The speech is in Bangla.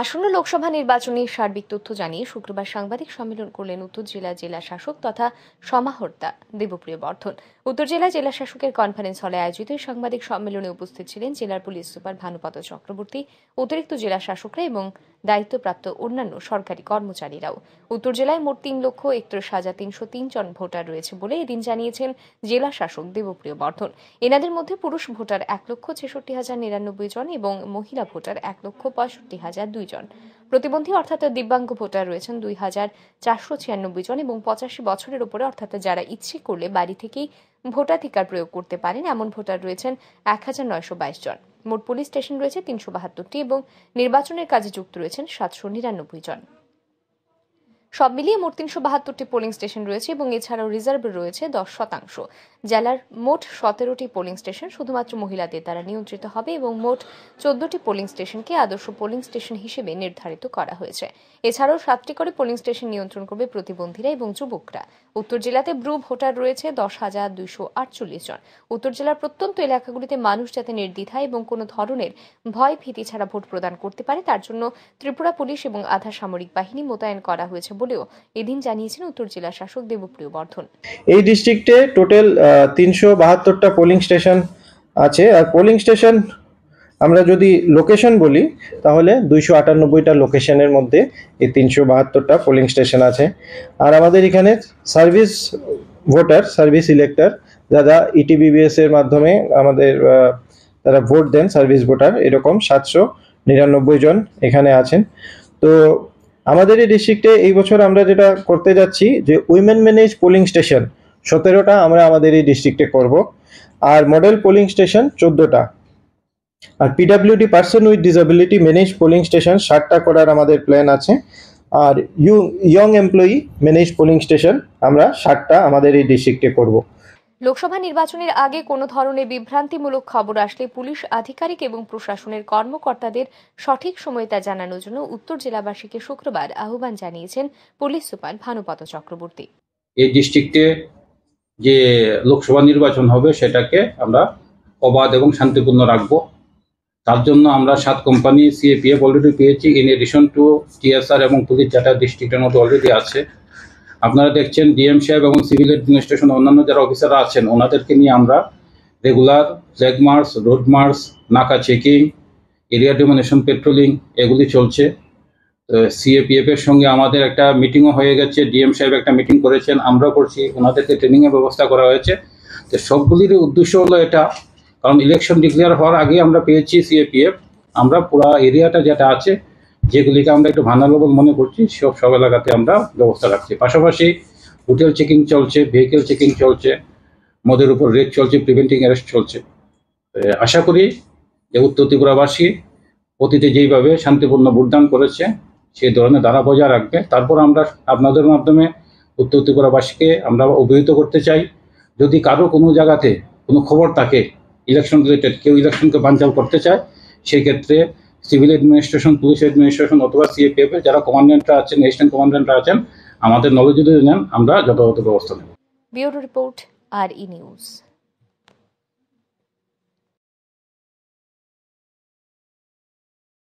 আসন্ন লোকসভা নির্বাচনের সার্বিক তথ্য জানিয়ে শুক্রবার সাংবাদিক সম্মেলন করলেন উত্তর জেলা জেলা শাসক তথা সমাহর্তা দেবপ্রিয় বর্ধন উত্তর জেলা জেলা শাসকের কনফারেন্স হলে আয়োজিত সাংবাদিক সম্মেলনে উপস্থিত ছিলেন জেলার পুলিশ সুপার ভানুপত চক্রবর্তী অতিরিক্ত জেলা শাসকরা এবং দায়িত্বপ্রাপ্ত অন্যান্য সরকারি কর্মচারীরাও উত্তর জেলায় মোট তিন লক্ষ একত্রিশ হাজার তিনশো তিন জন ভোটার রয়েছে বলে এদিন জানিয়েছেন জেলা শাসক দেবপ্রিয় বর্ধন এনাদের মধ্যে পুরুষ ভোটার এক লক্ষ ছেষট্টি হাজার নিরানব্বই জন এবং মহিলা ভোটার এক লক্ষ পঁয়ষট্টি হাজার দুই জন প্রতিবন্ধী অর্থাৎ দিব্যাঙ্গ ভোটার রয়েছেন দুই হাজার চারশো ছিয়ানব্বই জন এবং পঁচাশি বছরের উপরে অর্থাৎ যারা ইচ্ছে করলে বাড়ি থেকেই ভোটাধিকার প্রয়োগ করতে পারেন এমন ভোটার রয়েছেন এক হাজার নয়শো বাইশ জন মোট পুলিশ স্টেশন রয়েছে তিনশো বাহাত্তরটি এবং নির্বাচনের কাজে যুক্ত রয়েছেন সাতশো নিরানব্বই জন সব মিলিয়ে মোট তিনশো বাহাত্তরটি পোলিং স্টেশন রয়েছে এবং এছাড়াও রিজার্ভ রয়েছে দশ শতাংশ জেলার মোট সতেরোটি পোলিং স্টেশন শুধুমাত্র মহিলাদের দ্বারা নিয়ন্ত্রিত হবে এবং মোট চোদ্দটি পোলিং স্টেশনকে আদর্শ পোলিং স্টেশন হিসেবে নির্ধারিত করা হয়েছে এছাড়াও সাতটি করে পোলিং স্টেশন নিয়ন্ত্রণ করবে প্রতিবন্ধীরা এবং যুবকরা উত্তর জেলাতে ব্রু ভোটার রয়েছে দশ হাজার দুইশো আটচল্লিশ জন উত্তর জেলার প্রত্যন্ত এলাকাগুলিতে মানুষ যাতে নির্দ্বিধায় এবং কোনো ধরনের ভয় ভীতি ছাড়া ভোট প্রদান করতে পারে তার জন্য ত্রিপুরা পুলিশ এবং আধা সামরিক বাহিনী মোতায়েন করা হয়েছে বলেও এদিন জানিয়েছেন উত্তর জেলা শাসক দেবপ্রিয় বর্ধন এই ডিস্ট্রিক্টে টোটাল তিনশো বাহাত্তরটা পোলিং স্টেশন আছে আর পোলিং স্টেশন আমরা যদি লোকেশন বলি তাহলে দুইশো আটানব্বইটা লোকেশনের মধ্যে এই তিনশো বাহাত্তরটা পোলিং স্টেশন আছে আর আমাদের এখানে সার্ভিস ভোটার সার্ভিস ইলেক্টর যারা ইটিবিবিএস e এর মাধ্যমে আমাদের তারা ভোট দেন সার্ভিস ভোটার এরকম সাতশো নিরানব্বই জন এখানে আছেন তো আমাদের এই ডিস্ট্রিক্টে এই বছর আমরা যেটা করতে যাচ্ছি যে উইমেন ম্যানেজ পোলিং স্টেশন সতেরোটা আমরা আমাদের এই ডিস্ট্রিক্টে করব আর মডেল পোলিং স্টেশন চোদ্দোটা আর PWD person with disability manage polling station ষাটটা করার আমাদের প্ল্যান আছে আর you young employee manage polling station আমরা ষাটটা আমাদের এই ডিস্ট্রিক্টে করব লোকসভা নির্বাচনের আগে কোনো ধরনের বিভ্রান্তিমূলক খবর আসলে পুলিশ আধিকারিক এবং প্রশাসনের কর্মকর্তাদের সঠিক সময় তা জানানোর জন্য উত্তর জেলাবাসীকে শুক্রবার আহ্বান জানিয়েছেন পুলিশ সুপার ভানুপত চক্রবর্তী এই ডিস্ট্রিক্টে যে লোকসভা নির্বাচন হবে সেটাকে আমরা অবাধ এবং শান্তিপূর্ণ রাখব তার জন্য আমরা সাত কোম্পানি সিএপিএফ অলরেডি পেয়েছি ইন এডিশন টু টিএসআর এবং পুলিশ যাটা ডিস্ট্রিক্টের মধ্যে অলরেডি আছে আপনারা দেখছেন ডিএম সাহেব এবং সিভিল অ্যাডমিনিস্ট্রেশন অন্যান্য যারা অফিসাররা আছেন ওনাদেরকে নিয়ে আমরা regular flag march road march নাকা চেকিং এরিয়া ডোমিনেশন পেট্রোলিং এগুলি চলছে সিএপিএফ এর সঙ্গে আমাদের একটা মিটিংও হয়ে গেছে ডিএম সাহেব একটা মিটিং করেছেন আমরাও করছি ওনাদেরকে ট্রেনিংয়ের ব্যবস্থা করা হয়েছে তো সবগুলির উদ্দেশ্য হলো এটা কারণ ইলেকশন ডিক্লেয়ার হওয়ার আগে আমরা পেয়েছি সিএপিএফ আমরা পুরা এরিয়াটা যেটা আছে যেগুলিকে আমরা একটু ভান্ডারেবল মনে করছি সব সব এলাকাতে আমরা ব্যবস্থা রাখছি পাশাপাশি হোটেল চেকিং চলছে ভেহিকেল চেকিং চলছে মদের উপর রেড চলছে প্রিভেন্টিং অ্যারেস্ট চলছে আশা করি যে উত্তর ত্রিপুরাবাসী অতীতে যেইভাবে শান্তিপূর্ণ ভোটদান করেছে সেই ধরনের ধারা বজায় রাখবে তারপর আমরা আপনাদের মাধ্যমে উত্তর ত্রিপুরাবাসীকে আমরা অভিহিত করতে চাই যদি কারো কোনো জায়গাতে কোনো খবর থাকে ইলেকশন রিলেটেড কেউ ইলেকশনকে বাঞ্চাল করতে চায় সেক্ষেত্রে সিভিল অ্যাডমিনিস্ট্রেশন পুলিশ অ্যাডমিনিস্ট্রেশন অথবা সিএপিএফের যারা কমান্ডেন্টরা আছেন নেশনাল কমান্ডেন্টরা আছেন আমাদের নলেজ যদি নেন আমরা যথাযথ ব্যবস্থা নেব ব্যুরো রিপোর্ট আর ই নিউজ